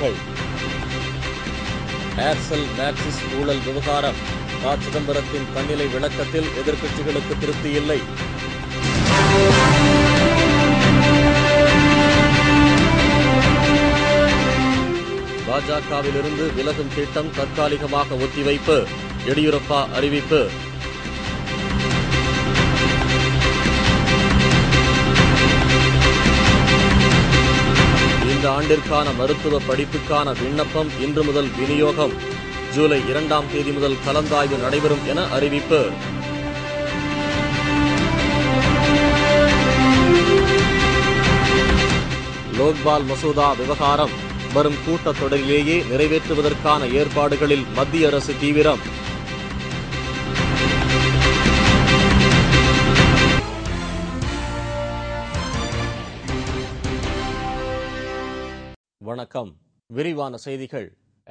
செய்திகள் Aircel Maxis ஊழல் விவகாரம் ப சிதம்பரத்தின் தன்னிலை விளக்கத்தில் எதிர்க்கட்சிகளுக்கு திருப்தி இல்லை பாஜகவிலிருந்து விலகும் திட்டம் தற்காலிகமாக ஒத்திவைப்பு எடியூரப்பா அறிவிப்பு இந்த ஆண்டிற்கான மருத்துவ படிப்புக்கான விண்ணப்பம் இன்று முதல் விநியோகம் ஜூலை இரண்டாம் தேதி முதல் கலந்தாய்வு நடைபெறும் என அறிவிப்பு லோக்பால் மசோதா விவகாரம் வரும் கூட்டத்தொடரிலேயே நிறைவேற்றுவதற்கான ஏற்பாடுகளில் மத்திய அரசு தீவிரம் வணக்கம் விரிவான செய்திகள்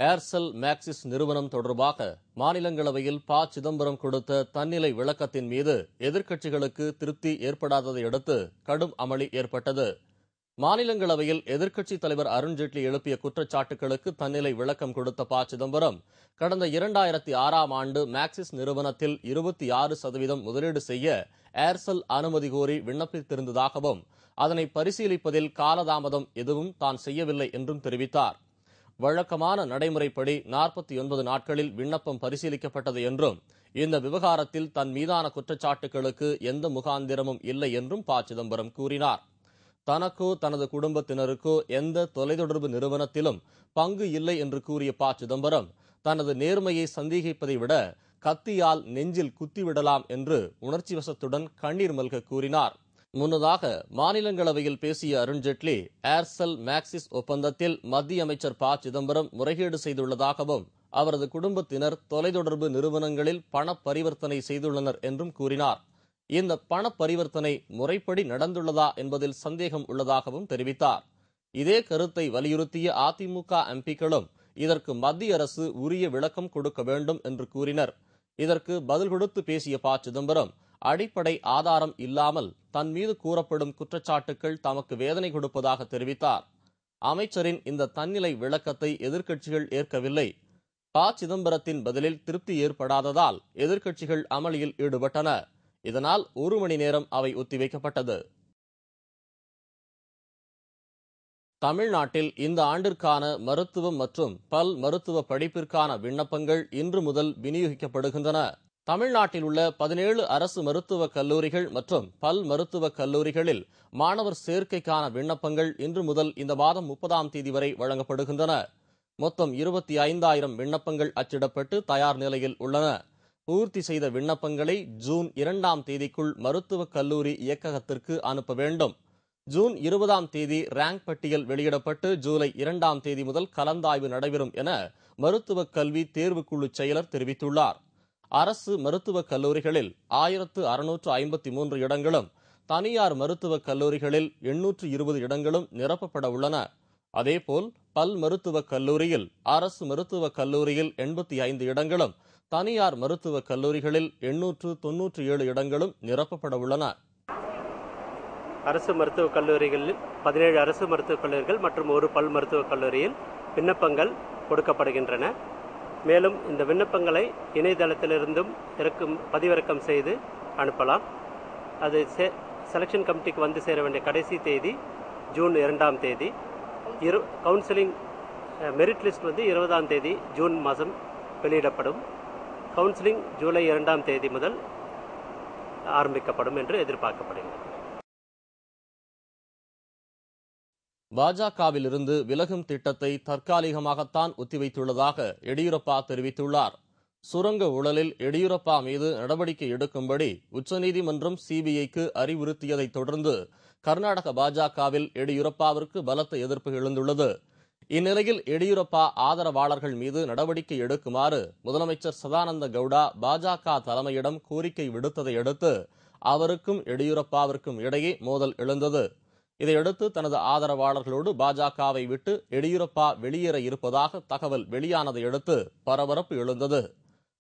ஏர்செல் மேக்சிஸ் நிறுவனம் தொடர்பாக மாநிலங்களவையில் ப சிதம்பரம் கொடுத்த தன்னிலை விளக்கத்தின் மீது எதிர்க்கட்சிகளுக்கு திருப்தி ஏற்படாததை அடுத்து கடும் அமளி ஏற்பட்டது மாநிலங்களவையில் எதிர்க்கட்சித் தலைவர் அருண்ஜேட்லி எழுப்பிய குற்றச்சாட்டுகளுக்கு தன்னிலை விளக்கம் கொடுத்த ப சிதம்பரம் கடந்த இரண்டாயிரத்தி ஆறாம் ஆண்டு மேக்சிஸ் நிறுவனத்தில் இருபத்தி ஆறு சதவீதம் முதலீடு செய்ய ஏர்செல் அனுமதி கோரி விண்ணப்பித்திருந்ததாகவும் அதனை பரிசீலிப்பதில் காலதாமதம் எதுவும் தான் செய்யவில்லை என்றும் தெரிவித்தார் வழக்கமான நடைமுறைப்படி நாற்பத்தி ஒன்பது நாட்களில் விண்ணப்பம் பரிசீலிக்கப்பட்டது என்றும் இந்த விவகாரத்தில் தன் மீதான குற்றச்சாட்டுகளுக்கு எந்த முகாந்திரமும் இல்லை என்றும் ப சிதம்பரம் கூறினார் தனக்கோ தனது குடும்பத்தினருக்கோ எந்த தொலைத்தொடர்பு நிறுவனத்திலும் பங்கு இல்லை என்று கூறிய ப சிதம்பரம் தனது நேர்மையை சந்தேகிப்பதை விட கத்தியால் நெஞ்சில் குத்திவிடலாம் என்று உணர்ச்சி வசத்துடன் கண்ணீர் மல்க கூறினார் முன்னதாக மாநிலங்களவையில் பேசிய அருண்ஜேட்லி ஏர்செல் மேக்சிஸ் ஒப்பந்தத்தில் மத்திய அமைச்சர் ப சிதம்பரம் முறைகேடு செய்துள்ளதாகவும் அவரது குடும்பத்தினர் தொலைத்தொடர்பு நிறுவனங்களில் பண பரிவர்த்தனை செய்துள்ளனர் என்றும் கூறினார் இந்த பண பரிவர்த்தனை முறைப்படி நடந்துள்ளதா என்பதில் சந்தேகம் உள்ளதாகவும் தெரிவித்தார் இதே கருத்தை வலியுறுத்திய அதிமுக எம்பிக்களும் இதற்கு மத்திய அரசு உரிய விளக்கம் கொடுக்க வேண்டும் என்று கூறினர் இதற்கு பதில் கொடுத்து பேசிய ப சிதம்பரம் அடிப்படை ஆதாரம் இல்லாமல் தன் மீது கூறப்படும் குற்றச்சாட்டுக்கள் தமக்கு வேதனை கொடுப்பதாக தெரிவித்தார் அமைச்சரின் இந்த தன்னிலை விளக்கத்தை எதிர்க்கட்சிகள் ஏற்கவில்லை ப சிதம்பரத்தின் பதிலில் திருப்தி ஏற்படாததால் எதிர்க்கட்சிகள் அமளியில் ஈடுபட்டன இதனால் ஒரு மணி நேரம் அவை ஒத்திவைக்கப்பட்டது தமிழ்நாட்டில் இந்த ஆண்டிற்கான மருத்துவம் மற்றும் பல் மருத்துவ படிப்பிற்கான விண்ணப்பங்கள் இன்று முதல் விநியோகிக்கப்படுகின்றன தமிழ்நாட்டில் உள்ள பதினேழு அரசு மருத்துவக் கல்லூரிகள் மற்றும் பல் மருத்துவக் கல்லூரிகளில் மாணவர் சேர்க்கைக்கான விண்ணப்பங்கள் இன்று முதல் இந்த மாதம் முப்பதாம் தேதி வரை வழங்கப்படுகின்றன மொத்தம் இருபத்தி ஐந்தாயிரம் விண்ணப்பங்கள் அச்சிடப்பட்டு தயார் நிலையில் உள்ளன பூர்த்தி செய்த விண்ணப்பங்களை ஜூன் இரண்டாம் தேதிக்குள் மருத்துவக் கல்லூரி இயக்ககத்திற்கு அனுப்ப வேண்டும் ஜூன் இருபதாம் தேதி ரேங்க் பட்டியல் வெளியிடப்பட்டு ஜூலை இரண்டாம் தேதி முதல் கலந்தாய்வு நடைபெறும் என மருத்துவக் கல்வி தேர்வுக்குழு செயலர் தெரிவித்துள்ளார் அரசு மருத்துவக் கல்லூரிகளில் ஆயிரத்து அறுநூற்று ஐம்பத்தி மூன்று இடங்களும் தனியார் மருத்துவக் கல்லூரிகளில் எண்ணூற்று இருபது இடங்களும் நிரப்பப்பட உள்ளன அதேபோல் பல் மருத்துவக் கல்லூரியில் அரசு மருத்துவக் கல்லூரியில் எண்பத்தி ஐந்து இடங்களும் தனியார் மருத்துவக் கல்லூரிகளில் எண்ணூற்று தொன்னூற்றி ஏழு இடங்களும் நிரப்பப்பட உள்ளன அரசு மருத்துவக் கல்லூரிகளில் பதினேழு அரசு மருத்துவக் கல்லூரிகள் மற்றும் ஒரு பல் மருத்துவக் கல்லூரியில் விண்ணப்பங்கள் கொடுக்கப்படுகின்றன மேலும் இந்த விண்ணப்பங்களை இணையதளத்திலிருந்தும் இறக்கும் பதிவிறக்கம் செய்து அனுப்பலாம் அது செ செலெக்ஷன் கமிட்டிக்கு வந்து சேர வேண்டிய கடைசி தேதி ஜூன் இரண்டாம் தேதி இரு கவுன்சிலிங் மெரிட் லிஸ்ட் வந்து இருபதாம் தேதி ஜூன் மாதம் வெளியிடப்படும் கவுன்சிலிங் ஜூலை இரண்டாம் தேதி முதல் ஆரம்பிக்கப்படும் என்று எதிர்பார்க்கப்படுகிறது பாஜகவிலிருந்து விலகும் திட்டத்தை தற்காலிகமாகத்தான் ஒத்திவைத்துள்ளதாக எடியூரப்பா தெரிவித்துள்ளார் சுரங்க ஊழலில் எடியூரப்பா மீது நடவடிக்கை எடுக்கும்படி உச்சநீதிமன்றம் சிபிஐக்கு அறிவுறுத்தியதைத் தொடர்ந்து கர்நாடக பாஜகவில் எடியூரப்பாவிற்கு பலத்த எதிர்ப்பு எழுந்துள்ளது இந்நிலையில் எடியூரப்பா ஆதரவாளர்கள் மீது நடவடிக்கை எடுக்குமாறு முதலமைச்சர் சதானந்த கவுடா பாஜக தலைமையிடம் கோரிக்கை விடுத்ததை அடுத்து அவருக்கும் எடியூரப்பாவிற்கும் இடையே மோதல் எழுந்தது இதையடுத்து தனது ஆதரவாளர்களோடு பாஜகவை விட்டு எடியூரப்பா வெளியேற இருப்பதாக தகவல் வெளியானதை அடுத்து பரபரப்பு எழுந்தது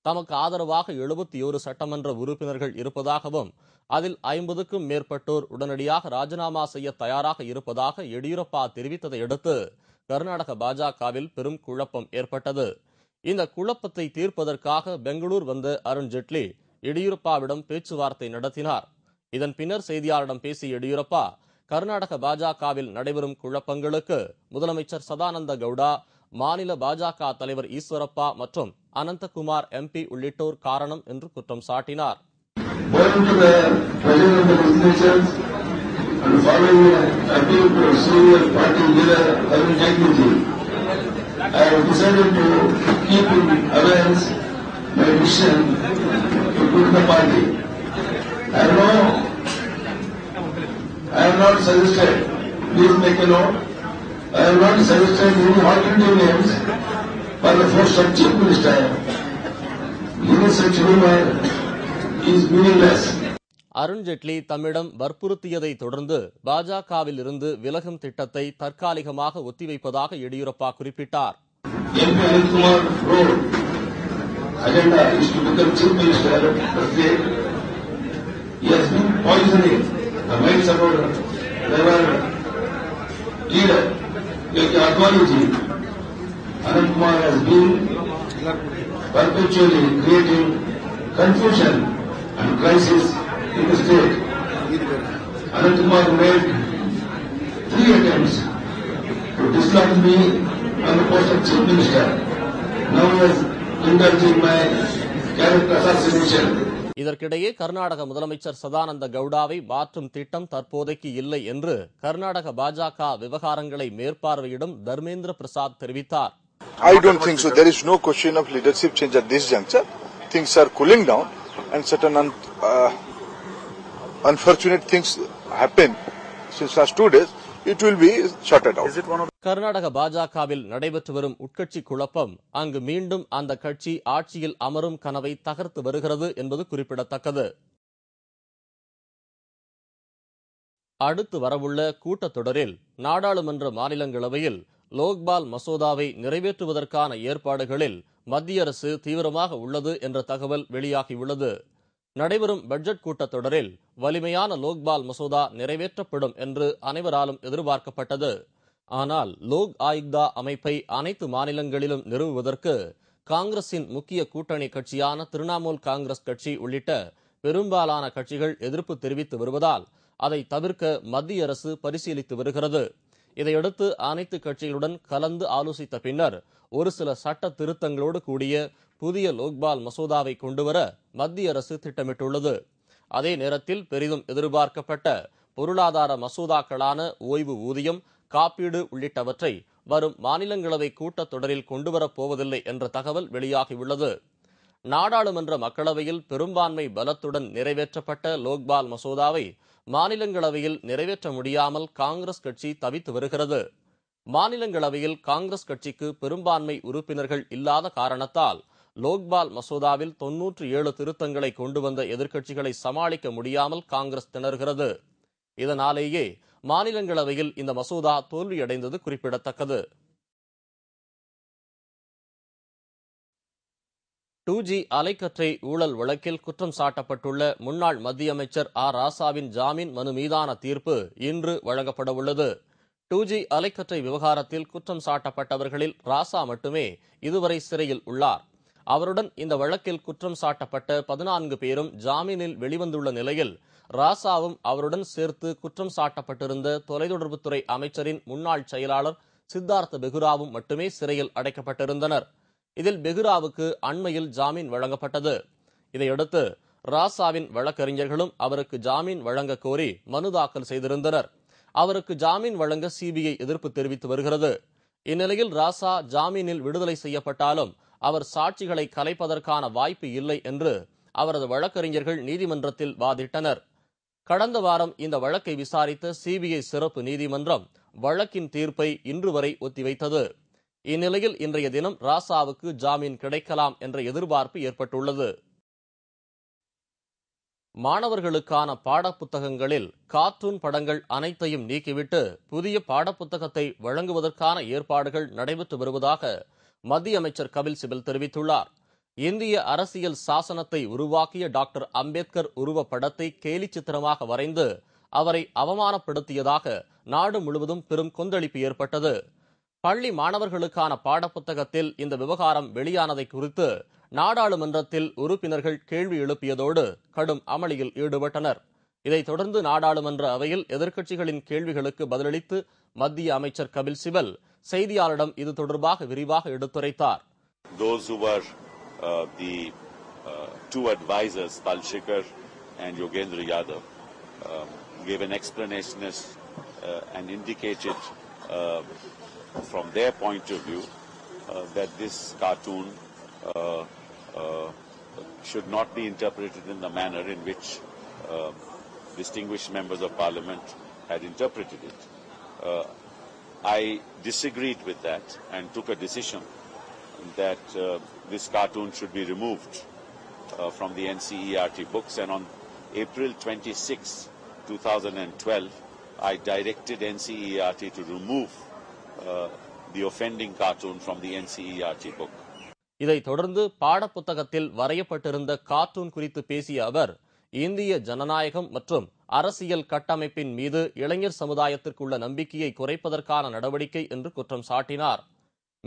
தமக்கு ஆதரவாக எழுபத்தி ஒரு சட்டமன்ற உறுப்பினர்கள் இருப்பதாகவும் அதில் ஐம்பதுக்கும் மேற்பட்டோர் உடனடியாக ராஜினாமா செய்ய தயாராக இருப்பதாக எடியூரப்பா தெரிவித்ததை அடுத்து கர்நாடக பாஜகவில் பெரும் குழப்பம் ஏற்பட்டது இந்த குழப்பத்தை தீர்ப்பதற்காக பெங்களூர் வந்த அருண்ஜேட்லி எடியூரப்பாவிடம் பேச்சுவார்த்தை நடத்தினார் இதன் பின்னர் செய்தியாளரிடம் பேசிய எடியூரப்பா கர்நாடக பாஜகவில் நடைபெறும் குழப்பங்களுக்கு முதலமைச்சர் சதானந்த கவுடா மாநில பாஜக தலைவர் ஈஸ்வரப்பா மற்றும் அனந்தகுமார் எம்பி உள்ளிட்டோர் காரணம் என்று குற்றம் சாட்டினார் following an appeal to senior party leader Arun Jaitliji, I have decided to keep in abeyance my mission to quit the party. I know I have not suggested, please make a note, I have not suggested any alternative names for the first chief minister. His such rumor is meaningless. Arun Jaitley தம்மிடம் வற்புறுத்தியதை தொடர்ந்து பாஜகவில் இருந்து விலகும் திட்டத்தை தற்காலிகமாக ஒத்திவைப்பதாக எடியூரப்பா குறிப்பிட்டார் Anankumar has been perpetually creating confusion and crisis minister Anankumar made three attempts to dislodge me on the post of chief minister. Now he has indulged in my character assassination. இதற்கிடையே கர்நாடக முதலமைச்சர் சதானந்த கவுடாவை மாற்றும் திட்டம் தற்போதைக்கு இல்லை என்று கர்நாடக பாஜக விவகாரங்களை மேற்பார்வையிடும் தர்மேந்திர பிரசாத் தெரிவித்தார் I don't think so. There is no question of leadership change at this juncture. Things are cooling down and certain un- uh, unfortunate things happen since last two days, it will be sorted out. Karnataka பாஜகவில் நடைபெற்று வரும் உட்கட்சி குழப்பம் அங்கு மீண்டும் அந்த கட்சி ஆட்சியில் அமரும் கனவை தகர்த்து வருகிறது என்பது குறிப்பிடத்தக்கது அடுத்து வரவுள்ள கூட்டத்தொடரில் நாடாளுமன்ற மாநிலங்களவையில் லோக்பால் மசோதாவை நிறைவேற்றுவதற்கான ஏற்பாடுகளில் மத்திய அரசு தீவிரமாக உள்ளது என்ற தகவல் வெளியாகியுள்ளது நடைபெறும் பட்ஜெட் கூட்டத்தொடரில் வலிமையான லோக்பால் மசோதா நிறைவேற்றப்படும் என்று அனைவராலும் எதிர்பார்க்கப்பட்டது ஆனால் லோக் ஆயுக்தா அமைப்பை அனைத்து மாநிலங்களிலும் நிறுவுவதற்கு காங்கிரசின் முக்கிய கூட்டணி கட்சியான திரிணாமுல் காங்கிரஸ் கட்சி உள்ளிட்ட பெரும்பாலான கட்சிகள் எதிர்ப்பு தெரிவித்து வருவதால் அதை தவிர்க்க மத்திய அரசு பரிசீலித்து வருகிறது இதையடுத்து அனைத்து கட்சிகளுடன் கலந்து ஆலோசித்த பின்னர் ஒரு சில சட்ட திருத்தங்களோடு கூடிய புதிய லோக்பால் மசோதாவை கொண்டுவர மத்திய அரசு திட்டமிட்டுள்ளது அதே நேரத்தில் பெரிதும் எதிர்பார்க்கப்பட்ட பொருளாதார மசோதாக்களான ஓய்வு ஊதியம் காப்பீடு உள்ளிட்டவற்றை வரும் மாநிலங்களவை கூட்டத்தொடரில் கொண்டுவரப் போவதில்லை என்ற தகவல் வெளியாகியுள்ளது நாடாளுமன்ற மக்களவையில் பெரும்பான்மை பலத்துடன் நிறைவேற்றப்பட்ட லோக்பால் மசோதாவை மாநிலங்களவையில் நிறைவேற்ற முடியாமல் காங்கிரஸ் கட்சி தவித்து வருகிறது மாநிலங்களவையில் காங்கிரஸ் கட்சிக்கு பெரும்பான்மை உறுப்பினர்கள் இல்லாத காரணத்தால் லோக்பால் மசோதாவில் தொன்னூற்று ஏழு திருத்தங்களை கொண்டு வந்த எதிர்க்கட்சிகளை சமாளிக்க முடியாமல் காங்கிரஸ் திணறுகிறது இதனாலேயே மாநிலங்களவையில் இந்த மசோதா தோல்வியடைந்தது குறிப்பிடத்தக்கது டூ ஜி அலைக்கற்றை ஊழல் வழக்கில் குற்றம் சாட்டப்பட்டுள்ள முன்னாள் மத்திய அமைச்சர் ஆர் ராசாவின் ஜாமீன் மனு மீதான தீர்ப்பு இன்று வழங்கப்படவுள்ளது டூ ஜி அலைக்கற்றை விவகாரத்தில் குற்றம் சாட்டப்பட்டவர்களில் ராசா மட்டுமே இதுவரை சிறையில் உள்ளார் அவருடன் இந்த வழக்கில் குற்றம் சாட்டப்பட்ட பதினான்கு பேரும் ஜாமீனில் வெளிவந்துள்ள நிலையில் ராசாவும் அவருடன் சேர்த்து குற்றம் சாட்டப்பட்டிருந்த தொலைத்தொடர்புத்துறை அமைச்சரின் முன்னாள் செயலாளர் சித்தார்த்த பெகுராவும் மட்டுமே சிறையில் அடைக்கப்பட்டிருந்தனர் இதில் பெகுராவுக்கு அண்மையில் ஜாமீன் வழங்கப்பட்டது இதையடுத்து ராசாவின் வழக்கறிஞர்களும் அவருக்கு ஜாமீன் வழங்க கோரி மனு தாக்கல் செய்திருந்தனர் அவருக்கு ஜாமீன் வழங்க சிபிஐ எதிர்ப்பு தெரிவித்து வருகிறது இந்நிலையில் ராசா ஜாமீனில் விடுதலை செய்யப்பட்டாலும் அவர் சாட்சிகளை கலைப்பதற்கான வாய்ப்பு இல்லை என்று அவரது வழக்கறிஞர்கள் நீதிமன்றத்தில் வாதிட்டனர் கடந்த வாரம் இந்த வழக்கை விசாரித்த சிபிஐ சிறப்பு நீதிமன்றம் வழக்கின் தீர்ப்பை இன்று வரை ஒத்திவைத்தது இந்நிலையில் இன்றைய தினம் ராசாவுக்கு ஜாமீன் கிடைக்கலாம் என்ற எதிர்பார்ப்பு ஏற்பட்டுள்ளது மாணவர்களுக்கான பாடப்புத்தகங்களில் கார்ட்டூன் படங்கள் அனைத்தையும் நீக்கிவிட்டு புதிய பாடப்புத்தகத்தை வழங்குவதற்கான ஏற்பாடுகள் நடைபெற்று வருவதாக மத்திய அமைச்சர் கபில் சிபல் தெரிவித்துள்ளார் இந்திய அரசியல் சாசனத்தை உருவாக்கிய டாக்டர் அம்பேத்கர் உருவப்படத்தை கேலி சித்திரமாக வரைந்து அவரை அவமானப்படுத்தியதாக நாடு முழுவதும் பெரும் கொந்தளிப்பு ஏற்பட்டது பள்ளி மாணவர்களுக்கான பாடப்புத்தகத்தில் இந்த விவகாரம் வெளியானதை குறித்து நாடாளுமன்றத்தில் உறுப்பினர்கள் கேள்வி எழுப்பியதோடு கடும் அமளியில் ஈடுபட்டனர் இதைத் தொடர்ந்து நாடாளுமன்ற அவையில் எதிர்க்கட்சிகளின் கேள்விகளுக்கு பதிலளித்து மத்திய அமைச்சர் கபில் சிபல் செய்தியாளரிடம் இது தொடர்பாக விரிவாக எடுத்துரைத்தார் Those who were uh, the uh, two advisors, Tal and Yogendra Yadav, um, gave an explanation uh, and indicated from their point of view uh, that this cartoon uh, uh, should not be interpreted in the manner in which uh, distinguished members of parliament had interpreted it. Uh, I disagreed with that and took a decision that uh, this cartoon should be removed uh, from the NCERT books and on April 26, 2012, I directed NCERT to remove uh, the offending cartoon from the NCERT book. இதை தொடர்ந்து பாடப்புத்தகத்தில் வரையப்பட்டிருந்த cartoon குறித்து பேசிய அவர் இந்திய ஜனநாயகம் மற்றும் அரசியல் கட்டமைப்பின் மீது இளைஞர் சமுதாயத்திற்குள்ள நம்பிக்கையை குறைப்பதற்கான நடவடிக்கை என்று குற்றம் சாட்டினார்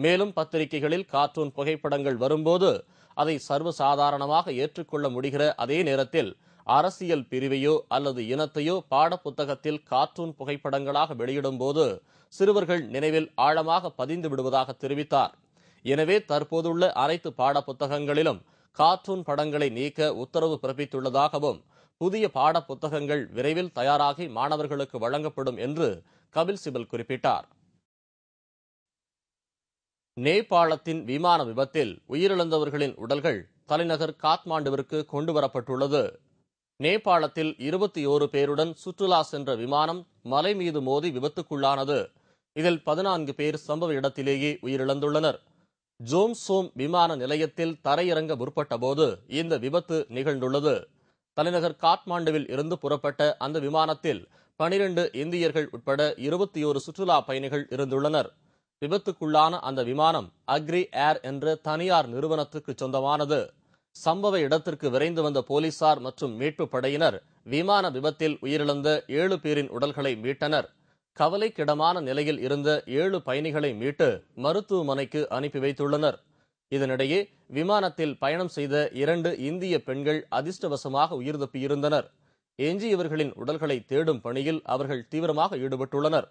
மேலும் பத்திரிகைகளில் கார்ட்டூன் புகைப்படங்கள் வரும்போது அதை சர்வசாதாரணமாக ஏற்றுக்கொள்ள முடிகிற அதே நேரத்தில் அரசியல் பிரிவையோ அல்லது இனத்தையோ பாடப்புத்தகத்தில் கார்ட்டூன் புகைப்படங்களாக வெளியிடும்போது சிறுவர்கள் நினைவில் ஆழமாக பதிந்து விடுவதாக தெரிவித்தார் எனவே தற்போதுள்ள அனைத்து பாடப்புத்தகங்களிலும் கார்ட்டூன் படங்களை நீக்க உத்தரவு பிறப்பித்துள்ளதாகவும் புதிய பாட புத்தகங்கள் விரைவில் தயாராகி மாணவர்களுக்கு வழங்கப்படும் என்று கபில் சிபல் குறிப்பிட்டார் நேபாளத்தின் விமான விபத்தில் உயிரிழந்தவர்களின் உடல்கள் தலைநகர் காத்மாண்டுவிற்கு கொண்டுவரப்பட்டுள்ளது நேபாளத்தில் இருபத்தி ஓரு பேருடன் சுற்றுலா சென்ற விமானம் மலை மீது மோதி விபத்துக்குள்ளானது இதில் பதினான்கு பேர் சம்பவ இடத்திலேயே உயிரிழந்துள்ளனர் ஜோம்சோம் விமான நிலையத்தில் தரையிறங்க முற்பட்டபோது இந்த விபத்து நிகழ்ந்துள்ளது தலைநகர் காட்மாண்டுவில் இருந்து புறப்பட்ட அந்த விமானத்தில் பனிரெண்டு இந்தியர்கள் உட்பட இருபத்தி ஒரு சுற்றுலா பயணிகள் இருந்துள்ளனர் விபத்துக்குள்ளான அந்த விமானம் அக்ரி ஏர் என்ற தனியார் நிறுவனத்துக்கு சொந்தமானது சம்பவ இடத்திற்கு விரைந்து வந்த போலீசார் மற்றும் மீட்பு படையினர் விமான விபத்தில் உயிரிழந்த ஏழு பேரின் உடல்களை மீட்டனர் கவலைக்கிடமான நிலையில் இருந்த ஏழு பயணிகளை மீட்டு மருத்துவமனைக்கு அனுப்பி வைத்துள்ளனர் இதனிடையே விமானத்தில் பயணம் செய்த இரண்டு இந்திய பெண்கள் அதிர்ஷ்டவசமாக உயிர் தப்பியிருந்தனர் எஞ்சியவர்களின் உடல்களை தேடும் பணியில் அவர்கள் தீவிரமாக ஈடுபட்டுள்ளனர்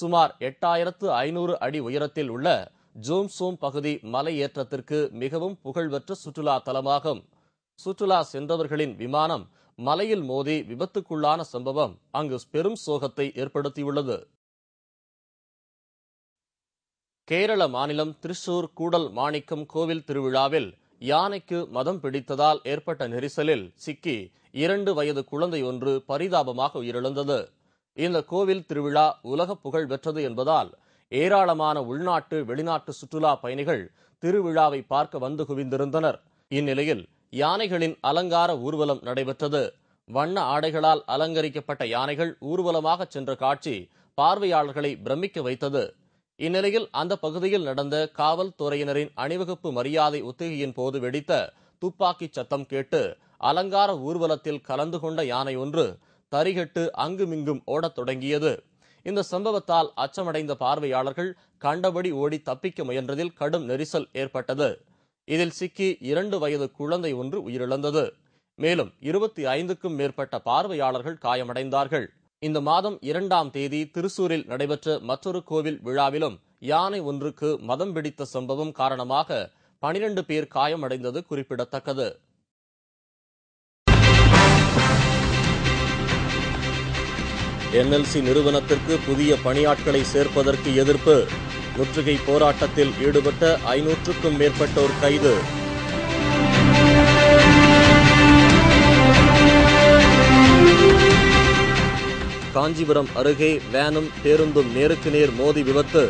சுமார் எட்டாயிரத்து ஐநூறு அடி உயரத்தில் உள்ள ஜோம்சோம் பகுதி மலையேற்றத்திற்கு மிகவும் புகழ்பெற்ற சுற்றுலா தலமாகும் சுற்றுலா சென்றவர்களின் விமானம் மலையில் மோதி விபத்துக்குள்ளான சம்பவம் அங்கு பெரும் சோகத்தை ஏற்படுத்தியுள்ளது கேரள மாநிலம் திருசூர் கூடல் மாணிக்கம் கோவில் திருவிழாவில் யானைக்கு மதம் பிடித்ததால் ஏற்பட்ட நெரிசலில் சிக்கி இரண்டு வயது குழந்தை ஒன்று பரிதாபமாக உயிரிழந்தது இந்த கோவில் திருவிழா உலக புகழ் பெற்றது என்பதால் ஏராளமான உள்நாட்டு வெளிநாட்டு சுற்றுலா பயணிகள் திருவிழாவை பார்க்க வந்து குவிந்திருந்தனர் இந்நிலையில் யானைகளின் அலங்கார ஊர்வலம் நடைபெற்றது வண்ண ஆடைகளால் அலங்கரிக்கப்பட்ட யானைகள் ஊர்வலமாக சென்ற காட்சி பார்வையாளர்களை பிரமிக்க வைத்தது இந்நிலையில் அந்த பகுதியில் நடந்த காவல்துறையினரின் அணிவகுப்பு மரியாதை ஒத்திகையின் போது வெடித்த துப்பாக்கிச் சத்தம் கேட்டு அலங்கார ஊர்வலத்தில் கலந்து கொண்ட யானை ஒன்று தரிகட்டு அங்குமிங்கும் ஓடத் தொடங்கியது இந்த சம்பவத்தால் அச்சமடைந்த பார்வையாளர்கள் கண்டபடி ஓடி தப்பிக்க முயன்றதில் கடும் நெரிசல் ஏற்பட்டது இதில் சிக்கி இரண்டு வயது குழந்தை ஒன்று உயிரிழந்தது மேலும் இருபத்தி ஐந்துக்கும் மேற்பட்ட பார்வையாளர்கள் காயமடைந்தார்கள் இந்த மாதம் இரண்டாம் தேதி திருசூரில் நடைபெற்ற மற்றொரு கோவில் விழாவிலும் யானை ஒன்றுக்கு மதம் பிடித்த சம்பவம் காரணமாக பனிரண்டு பேர் காயமடைந்தது குறிப்பிடத்தக்கது என்எல்சி நிறுவனத்திற்கு புதிய பணியாட்களை சேர்ப்பதற்கு எதிர்ப்பு முற்றுகை போராட்டத்தில் ஈடுபட்ட ஐநூற்றுக்கும் மேற்பட்டோர் கைது காஞ்சிபுரம் அருகே வேனும் பேருந்தும் நேருக்கு நேர் மோதி விபத்து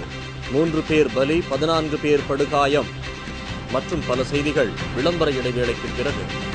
மூன்று பேர் பலி பதினான்கு பேர் படுகாயம் மற்றும் பல செய்திகள் விளம்பர இடைவேளைக்கு பிறகு